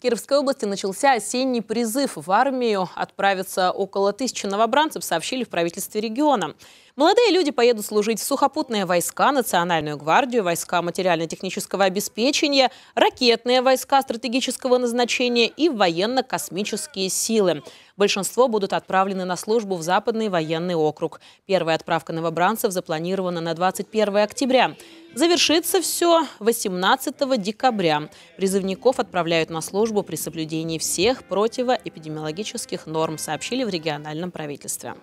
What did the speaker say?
В Кировской области начался осенний призыв в армию. Отправятся около тысячи новобранцев, сообщили в правительстве региона. Молодые люди поедут служить в сухопутные войска, национальную гвардию, войска материально-технического обеспечения, ракетные войска стратегического назначения и военно-космические силы. Большинство будут отправлены на службу в Западный военный округ. Первая отправка новобранцев запланирована на 21 октября. Завершится все 18 декабря. Призывников отправляют на службу при соблюдении всех противоэпидемиологических норм, сообщили в региональном правительстве.